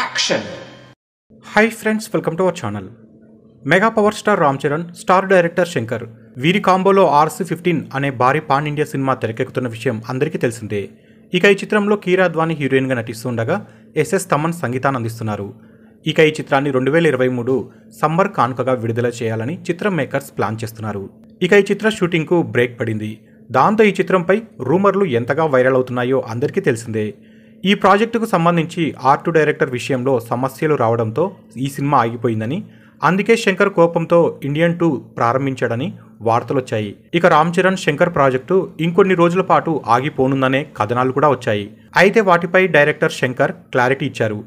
action hi friends welcome to our channel mega power star Ram Charan star director Shankar వీరి కాంబోలో RC fifteen అనే భారీ pan India cinema తెరకెక్కుతున్న విషయం అందరికీ తెలిసిందే ఇక ఈ చిత్రంలో కీరా అద్వాని హీరోయిన్గా నటిస్తుండగా ఎస్ఎస్ తమన్ సంగీతాన్ని అందిస్తున్నారు ఇక ఈ చిత్రాన్ని రెండు వేల ఇరవై మూడు సమ్మర్ కానుకగా విడుదల చేయాలని చిత్రం మేకర్స్ ప్లాన్ చేస్తున్నారు ఇక ఈ చిత్ర షూటింగ్కు బ్రేక్ పడింది దాంతో ఈ చిత్రంపై రూమర్లు ఎంతగా వైరల్ అవుతున్నాయో అందరికీ తెలిసిందే ఈ ప్రాజెక్టుకు సంబంధించి ఆర్ట్ డైరెక్టర్ విషయంలో సమస్యలు రావడంతో ఈ సినిమా ఆగిపోయిందని అందుకే శంకర్ కోపంతో ఇండియన్ టూ ప్రారంభించాడని వార్తలొచ్చాయి ఇక రామ్ చరణ్ శంకర్ ప్రాజెక్టు ఇంకొన్ని రోజుల పాటు ఆగిపోనుందనే కథనాలు కూడా వచ్చాయి అయితే వాటిపై డైరెక్టర్ శంకర్ క్లారిటీ ఇచ్చారు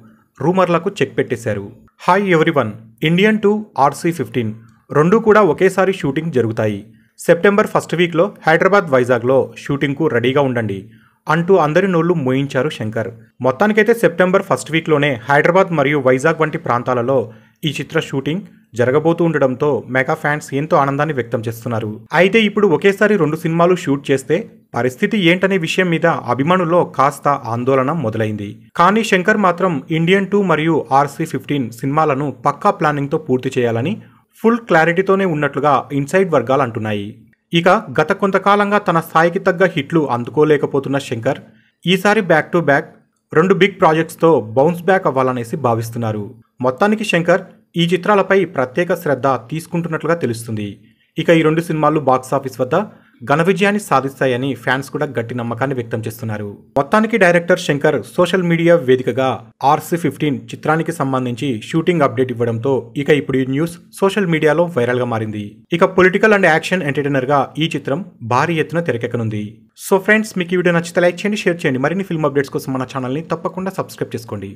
రూమర్లకు చెక్ పెట్టేశారు hi everyone Indian two RC fifteen రెండు కూడా ఒకేసారి షూటింగ్ జరుగుతాయి సెప్టెంబర్ ఫస్ట్ వీక్లో హైదరాబాద్ వైజాగ్లో షూటింగ్కు రెడీగా ఉండండి అంటూ అందరి నోళ్లు మోయించారు శంకర్ మొత్తానికైతే సెప్టెంబర్ ఫస్ట్ వీక్లోనే హైదరాబాద్ మరియు వైజాగ్ వంటి ప్రాంతాలలో ఈ చిత్ర షూటింగ్ జరగబోతూ ఉండడంతో మెగా ఫ్యాన్స్ ఎంతో ఆనందాన్ని వ్యక్తం చేస్తున్నారు అయితే ఇప్పుడు ఒకేసారి రెండు సినిమాలు షూట్ చేస్తే పరిస్థితి ఏంటనే విషయం మీద అభిమానుల్లో కాస్త ఆందోళన మొదలైంది కానీ శంకర్ మాత్రం ఇండియన్ టూ మరియు ఆర్సీ ఫిఫ్టీన్ సినిమాలను పక్కా ప్లానింగ్తో పూర్తి చేయాలని ఫుల్ క్లారిటీతోనే ఉన్నట్లుగా ఇన్సైడ్ వర్గాలు అంటున్నాయి ఇక గత కొంతకాలంగా తన స్థాయికి తగ్గ హిట్లు అందుకోలేకపోతున్న శంకర్ ఈసారి బ్యాక్ టు బ్యాక్ రెండు బిగ్ ప్రాజెక్ట్స్తో బౌన్స్ బ్యాక్ అవ్వాలనేసి భావిస్తున్నారు మొత్తానికి శంకర్ ఈ చిత్రాలపై ప్రత్యేక శ్రద్ధ తీసుకుంటున్నట్లుగా తెలుస్తుంది ఇక ఈ రెండు సినిమాలు బాక్సాఫీస్ వద్ద ఘన విజయాన్ని సాధిస్తాయని ఫ్యాన్స్ కూడా గట్టి నమ్మకాన్ని వ్యక్తం చేస్తున్నారు మొత్తానికి డైరెక్టర్ శంకర్ సోషల్ మీడియా వేదికగా ఆర్సీ ఫిఫ్టీన్ చిత్రానికి సంబంధించి షూటింగ్ అప్డేట్ ఇవ్వడంతో ఇక ఇప్పుడు ఈ న్యూస్ సోషల్ మీడియాలో వైరల్గా మారింది ఇక పొలిటికల్ అండ్ యాక్షన్ ఎంటర్టైనర్గా ఈ చిత్రం భారీ ఎత్తున తెరకెక్కనుంది సో ఫ్రెండ్స్ మీకు ఈ వీడియో నచ్చితే లైక్ చేయండి షేర్ చేయండి మరిన్ని ఫిల్మ్ అప్డేట్స్ కోసం మన ఛానల్ని తప్పకుండా సబ్స్క్రైబ్ చేసుకోండి